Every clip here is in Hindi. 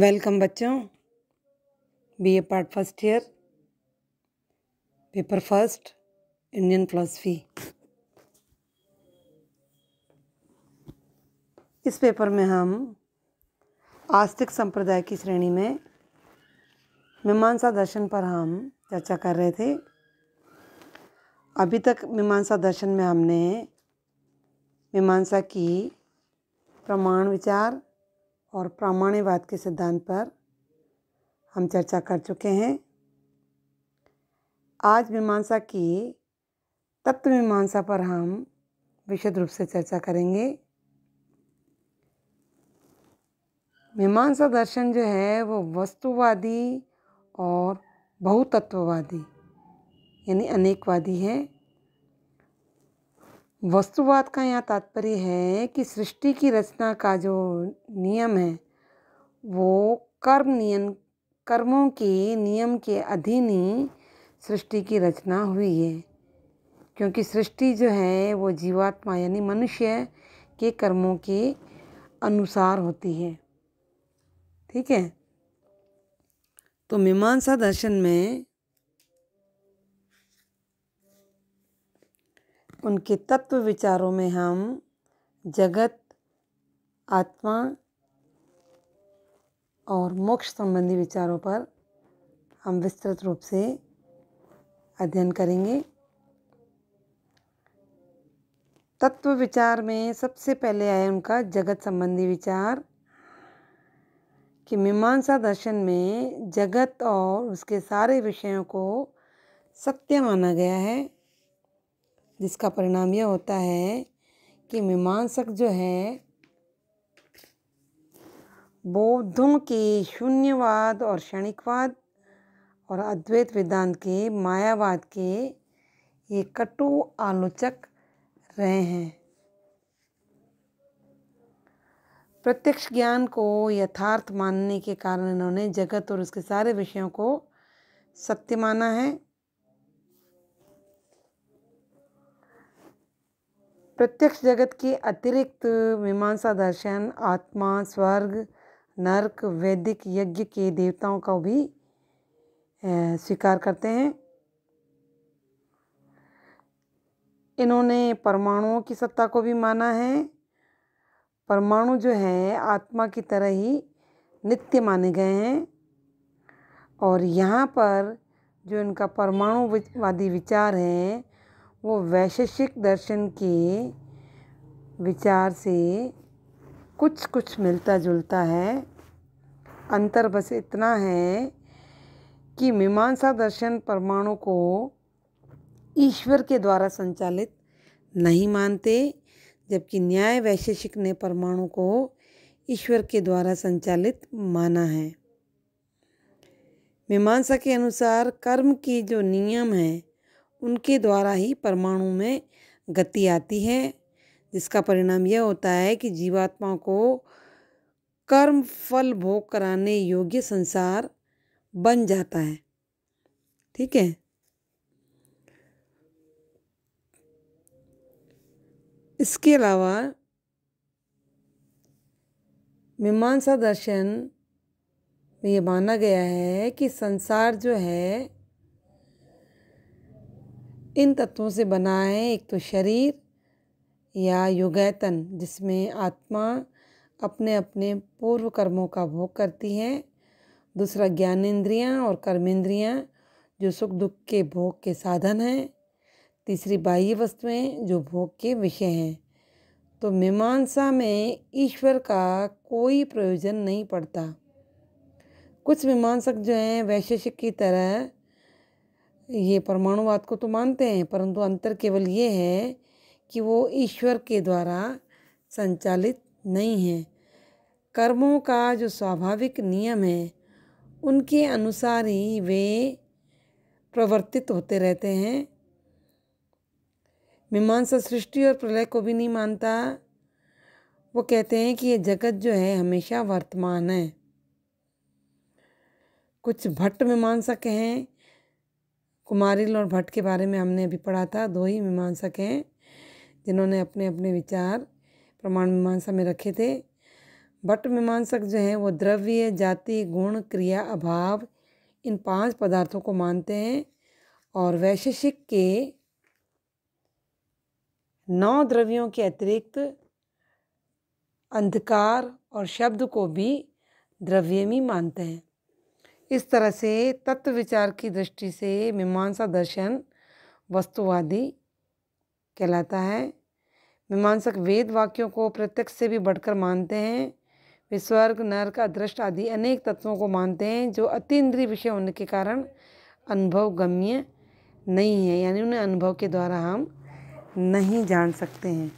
वेलकम बच्चों B A part first year paper first Indian philosophy इस पेपर में हम आस्तिक संप्रदाय की श्रेणी में मीमांसा दर्शन पर हम चर्चा कर रहे थे अभी तक मीमांसा दर्शन में हमने मीमांसा की प्रमाण विचार और प्रामाण्यवाद के सिद्धांत पर हम चर्चा कर चुके हैं आज मीमांसा की तत्व मीमांसा पर हम विशद रूप से चर्चा करेंगे मीमांसा दर्शन जो है वो वस्तुवादी और बहुतत्ववादी यानी अनेकवादी है वस्तुवाद का यहाँ तात्पर्य है कि सृष्टि की रचना का जो नियम है वो कर्म नियम कर्मों के नियम के अधीन ही सृष्टि की रचना हुई है क्योंकि सृष्टि जो है वो जीवात्मा यानी मनुष्य के कर्मों के अनुसार होती है ठीक है तो मीमांसा दर्शन में उनके तत्व विचारों में हम जगत आत्मा और मोक्ष संबंधी विचारों पर हम विस्तृत रूप से अध्ययन करेंगे तत्व विचार में सबसे पहले आया उनका जगत संबंधी विचार कि मीमांसा दर्शन में जगत और उसके सारे विषयों को सत्य माना गया है जिसका परिणाम यह होता है कि मीमांसक जो है बौद्धों के शून्यवाद और क्षणिकवाद और अद्वैत वेदांत के मायावाद के ये कटु आलोचक रहे हैं प्रत्यक्ष ज्ञान को यथार्थ मानने के कारण इन्होंने जगत और उसके सारे विषयों को सत्य माना है प्रत्यक्ष जगत के अतिरिक्त मीमांसा दर्शन आत्मा स्वर्ग नरक वैदिक यज्ञ के देवताओं का भी स्वीकार करते हैं इन्होंने परमाणुओं की सत्ता को भी माना है परमाणु जो है आत्मा की तरह ही नित्य माने गए हैं और यहाँ पर जो इनका परमाणुवादी विचार है वो वैशेषिक दर्शन के विचार से कुछ कुछ मिलता जुलता है अंतर बस इतना है कि मीमांसा दर्शन परमाणु को ईश्वर के द्वारा संचालित नहीं मानते जबकि न्याय वैशेषिक ने परमाणु को ईश्वर के द्वारा संचालित माना है मीमांसा के अनुसार कर्म की जो नियम है उनके द्वारा ही परमाणु में गति आती है जिसका परिणाम यह होता है कि जीवात्मा को कर्म फल भोग कराने योग्य संसार बन जाता है ठीक है इसके अलावा मीमांसा दर्शन में ये माना गया है कि संसार जो है इन तत्वों से बना है एक तो शरीर या युगैतन जिसमें आत्मा अपने अपने पूर्व कर्मों का भोग करती है दूसरा ज्ञानेन्द्रियाँ और कर्मेंद्रियाँ जो सुख दुख के भोग के साधन हैं तीसरी बाह्य वस्तुएं जो भोग के विषय हैं तो मीमांसा में ईश्वर का कोई प्रयोजन नहीं पड़ता कुछ मीमांसक जो हैं वैशेषिक की तरह ये परमाणुवाद को तो मानते हैं परंतु अंतर केवल ये है कि वो ईश्वर के द्वारा संचालित नहीं है कर्मों का जो स्वाभाविक नियम है उनके अनुसार ही वे प्रवर्तित होते रहते हैं मीमांसा सृष्टि और प्रलय को भी नहीं मानता वो कहते हैं कि ये जगत जो है हमेशा वर्तमान है कुछ भट्ट मीमांसा कहें कुमारिल और भट्ट के बारे में हमने अभी पढ़ा था दो ही मीमांसक हैं जिन्होंने अपने अपने विचार प्रमाण मीमांसा में रखे थे भट्ट मीमांसक जो हैं वो द्रव्य जाति गुण क्रिया अभाव इन पांच पदार्थों को मानते हैं और वैशेषिक के नौ द्रव्यों के अतिरिक्त अंधकार और शब्द को भी द्रव्यमी मानते हैं इस तरह से तत्व विचार की दृष्टि से मीमांसा दर्शन वस्तुवादी कहलाता है मीमांसक वेद वाक्यों को प्रत्यक्ष से भी बढ़कर मानते हैं वे स्वर्ग नर्क अदृष्ट आदि अनेक तत्वों को मानते हैं जो अतीन्द्रिय विषय होने के कारण अनुभव गम्य नहीं है यानी उन्हें अनुभव के द्वारा हम नहीं जान सकते हैं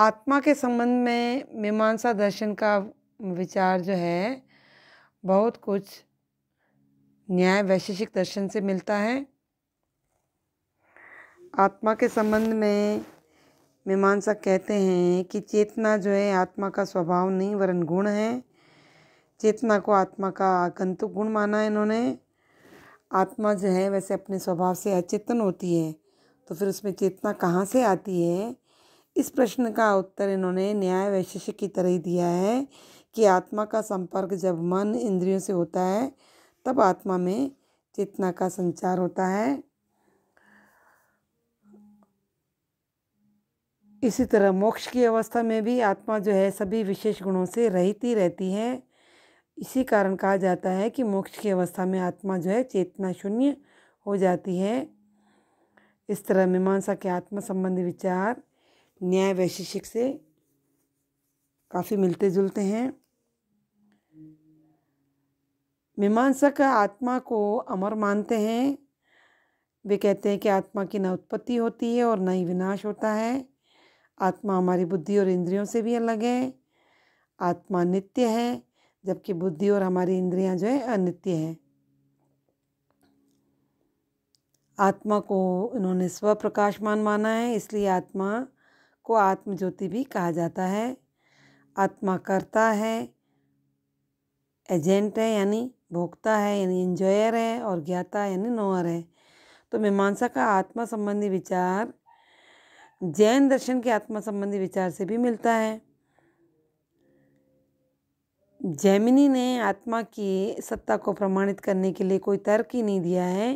आत्मा के संबंध में मीमांसा दर्शन का विचार जो है बहुत कुछ न्याय वैशेषिक दर्शन से मिलता है आत्मा के संबंध में मीमांसा कहते हैं कि चेतना जो है आत्मा का स्वभाव नहीं वरन गुण है चेतना को आत्मा का आगंतुक गुण माना है इन्होंने आत्मा जो है वैसे अपने स्वभाव से अचेतन होती है तो फिर उसमें चेतना कहाँ से आती है इस प्रश्न का उत्तर इन्होंने न्याय वैशिष्य की तरह ही दिया है कि आत्मा का संपर्क जब मन इंद्रियों से होता है तब आत्मा में चेतना का संचार होता है इसी तरह मोक्ष की अवस्था में भी आत्मा जो है सभी विशेष गुणों से रहित ही रहती है इसी कारण कहा जाता है कि मोक्ष की अवस्था में आत्मा जो है चेतना शून्य हो जाती है इस तरह मीमांसा के आत्मा संबंधी विचार न्याय वैशेषिक से काफ़ी मिलते जुलते हैं मीमांसक आत्मा को अमर मानते हैं वे कहते हैं कि आत्मा की न उत्पत्ति होती है और न ही विनाश होता है आत्मा हमारी बुद्धि और इंद्रियों से भी अलग है आत्मा नित्य है जबकि बुद्धि और हमारी इंद्रियां जो है अनित्य है आत्मा को इन्होंने स्वप्रकाशमान माना है इसलिए आत्मा को आत्मज्योति भी कहा जाता है आत्मा करता है एजेंट है यानी भोगता है यानी एंजॉयर है और ज्ञाता यानी नोअर है तो मीमांसा का आत्मा संबंधी विचार जैन दर्शन के आत्मा संबंधी विचार से भी मिलता है जैमिनी ने आत्मा की सत्ता को प्रमाणित करने के लिए कोई तर्क ही नहीं दिया है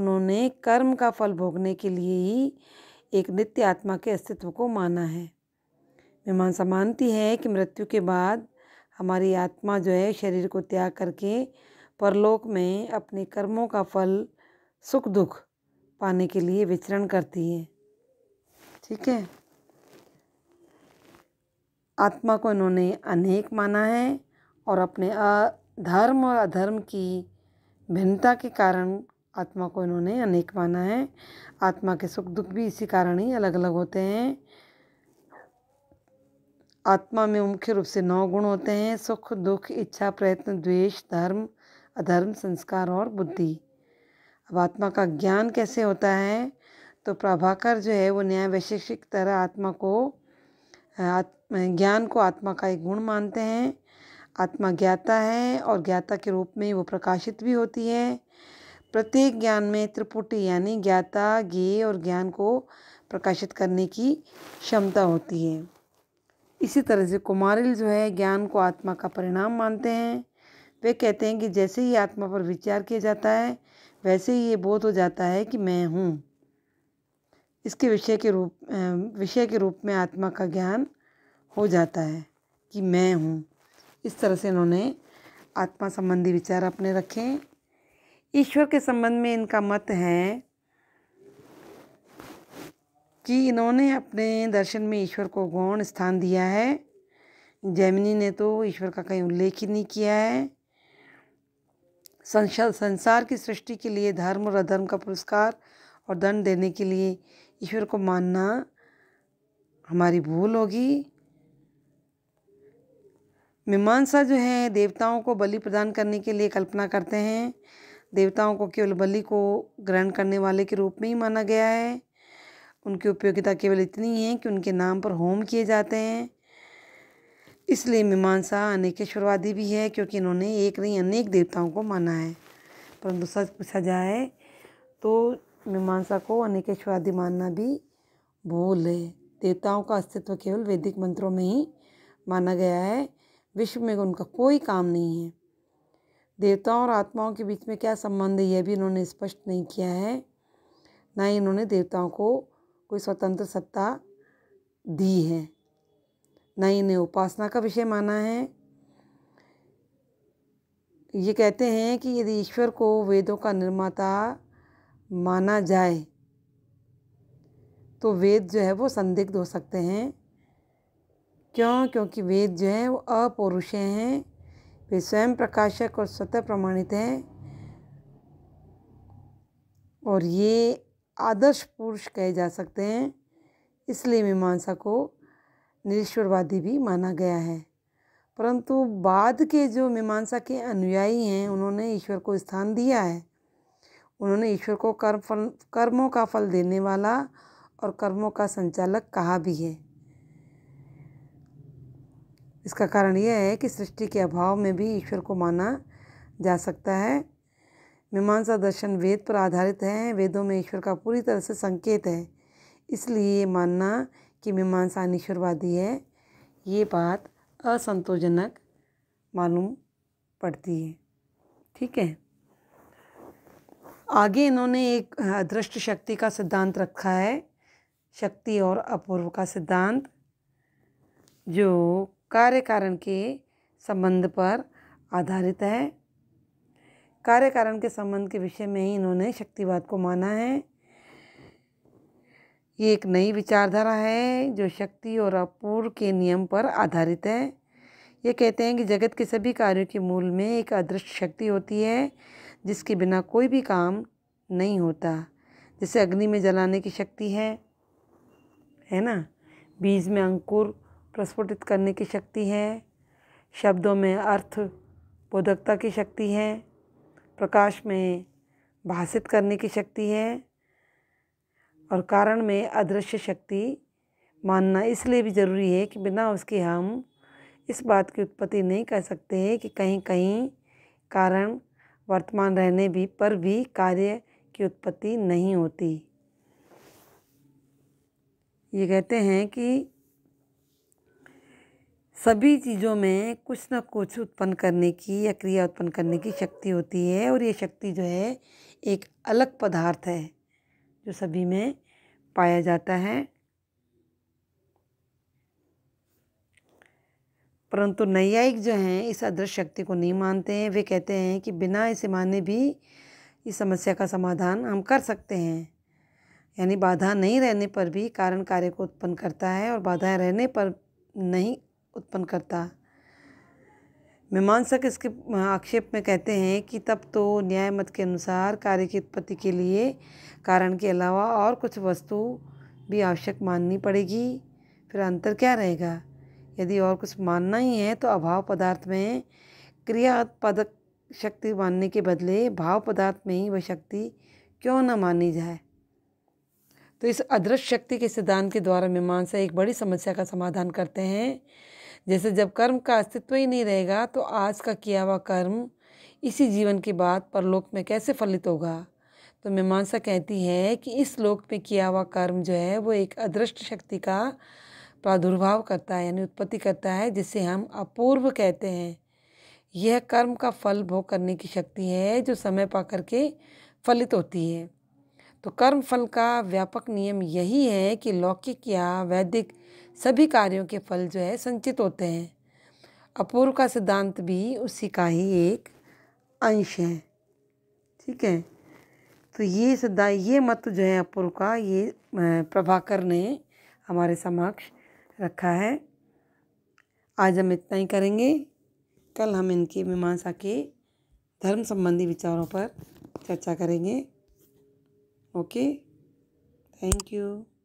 उन्होंने कर्म का फल भोगने के लिए ही एक नित्य आत्मा के अस्तित्व को माना है मीमांसा मानती है कि मृत्यु के बाद हमारी आत्मा जो है शरीर को त्याग करके परलोक में अपने कर्मों का फल सुख दुख पाने के लिए विचरण करती है ठीक है आत्मा को इन्होंने अनेक माना है और अपने धर्म और अधर्म की भिन्नता के कारण आत्मा को इन्होंने अनेक माना है आत्मा के सुख दुख भी इसी कारण ही अलग अलग होते हैं आत्मा में मुख्य रूप से नौ गुण होते हैं सुख दुख इच्छा प्रयत्न द्वेष धर्म अधर्म संस्कार और बुद्धि अब आत्मा का ज्ञान कैसे होता है तो प्रभाकर जो है वो न्याय वैशेषिक तरह आत्मा को ज्ञान को आत्मा का एक गुण मानते हैं आत्मा ज्ञाता है और ज्ञाता के रूप में वो प्रकाशित भी होती है प्रत्येक ज्ञान में त्रिपुटी यानी ज्ञाता ज्ञेय और ज्ञान को प्रकाशित करने की क्षमता होती है इसी तरह से कुमारिल जो है ज्ञान को आत्मा का परिणाम मानते हैं वे कहते हैं कि जैसे ही आत्मा पर विचार किया जाता है वैसे ही ये बोध हो जाता है कि मैं हूँ इसके विषय के रूप विषय के रूप में आत्मा का ज्ञान हो जाता है कि मैं हूँ इस तरह से इन्होंने आत्मा संबंधी विचार अपने रखें ईश्वर के संबंध में इनका मत है कि इन्होंने अपने दर्शन में ईश्वर को गौण स्थान दिया है जैमिनी ने तो ईश्वर का कहीं उल्लेख ही नहीं किया है संसार की सृष्टि के लिए धर्म और अधर्म का पुरस्कार और दंड देने के लिए ईश्वर को मानना हमारी भूल होगी मीमांसा जो है देवताओं को बलि प्रदान करने के लिए कल्पना करते हैं देवताओं को केवल बलि को ग्रहण करने वाले के रूप में ही माना गया है उनकी उपयोगिता केवल इतनी है कि उनके नाम पर होम किए जाते हैं इसलिए मीमांसा अनेकेश्वरवादी भी है क्योंकि इन्होंने एक नहीं अनेक देवताओं को माना है परंतु सच पूछा जाए तो मीमांसा को अनेकेश्वरवादी मानना भी भूल है देवताओं का अस्तित्व केवल वैदिक मंत्रों में ही माना गया है विश्व में उनका कोई काम नहीं है देवताओं और आत्माओं के बीच में क्या संबंध है यह भी इन्होंने स्पष्ट नहीं किया है ना ही इन्होंने देवताओं को कोई स्वतंत्र सत्ता दी है ना ही इन्हें उपासना का विषय माना है ये कहते हैं कि यदि ईश्वर को वेदों का निर्माता माना जाए तो वेद जो है वो संदिग्ध हो सकते हैं क्यों क्योंकि वेद जो है वो अपौरुषे हैं वे स्वयं प्रकाशक और स्वतः प्रमाणित हैं और ये आदर्श पुरुष कहे जा सकते हैं इसलिए मीमांसा को निरीश्वरवादी भी माना गया है परंतु बाद के जो मीमांसा के अनुयायी हैं उन्होंने ईश्वर को स्थान दिया है उन्होंने ईश्वर को कर्म फल कर्मों का फल देने वाला और कर्मों का संचालक कहा भी है इसका कारण यह है कि सृष्टि के अभाव में भी ईश्वर को माना जा सकता है मीमांसा दर्शन वेद पर आधारित है वेदों में ईश्वर का पूरी तरह से संकेत है इसलिए ये मानना कि मीमांसा अनिश्वरवादी है ये बात असंतोषजनक मालूम पड़ती है ठीक है आगे इन्होंने एक अदृष्ट शक्ति का सिद्धांत रखा है शक्ति और अपूर्व का सिद्धांत जो कार्य कारण के संबंध पर आधारित है कार्य कारण के संबंध के विषय में ही इन्होंने शक्तिवाद को माना है ये एक नई विचारधारा है जो शक्ति और अपूर्व के नियम पर आधारित है ये कहते हैं कि जगत के सभी कार्यों के मूल में एक अदृश्य शक्ति होती है जिसके बिना कोई भी काम नहीं होता जैसे अग्नि में जलाने की शक्ति है है ना बीज में अंकुर प्रस्फुटित करने की शक्ति है शब्दों में अर्थ बोधकता की शक्ति है प्रकाश में भाषित करने की शक्ति है और कारण में अदृश्य शक्ति मानना इसलिए भी ज़रूरी है कि बिना उसके हम इस बात की उत्पत्ति नहीं कर सकते हैं कि कहीं कहीं कारण वर्तमान रहने भी पर भी कार्य की उत्पत्ति नहीं होती ये कहते हैं कि सभी चीज़ों में कुछ ना कुछ उत्पन्न करने की या क्रिया उत्पन्न करने की शक्ति होती है और ये शक्ति जो है एक अलग पदार्थ है जो सभी में पाया जाता है परंतु नैयायिक जो हैं इस अदृश्य शक्ति को नहीं मानते हैं वे कहते हैं कि बिना इसे माने भी इस समस्या का समाधान हम कर सकते हैं यानी बाधा नहीं रहने पर भी कारण कार्य को उत्पन्न करता है और बाधाएं रहने पर नहीं उत्पन्न करता मीमांसक इसके आक्षेप में कहते हैं कि तब तो न्याय मत के अनुसार कार्य की उत्पत्ति के लिए कारण के अलावा और कुछ वस्तु भी आवश्यक माननी पड़ेगी फिर अंतर क्या रहेगा यदि और कुछ मानना ही है तो अभाव पदार्थ में क्रिया उत्पादक शक्ति मानने के बदले भाव पदार्थ में ही वह शक्ति क्यों न मानी जाए तो इस अदृश्य शक्ति के सिद्धांत के द्वारा मीमांसा एक बड़ी समस्या का समाधान करते हैं जैसे जब कर्म का अस्तित्व ही नहीं रहेगा तो आज का किया हुआ कर्म इसी जीवन के बाद परलोक में कैसे फलित होगा तो मीमांसा कहती है कि इस लोक में किया हुआ कर्म जो है वो एक अदृष्ट शक्ति का प्रादुर्भाव करता है यानी उत्पत्ति करता है जिसे हम अपूर्व कहते हैं यह कर्म का फल भोग करने की शक्ति है जो समय पा करके फलित होती है तो कर्म फल का व्यापक नियम यही है कि लौकिक या वैदिक सभी कार्यों के फल जो है संचित होते हैं अपूर्व का सिद्धांत भी उसी का ही एक अंश है ठीक है तो ये सिद्धांत ये मत जो है अपूर्व का ये प्रभाकर ने हमारे समक्ष रखा है आज हम इतना ही करेंगे कल हम इनकी मीमांसा के धर्म संबंधी विचारों पर चर्चा करेंगे ओके थैंक यू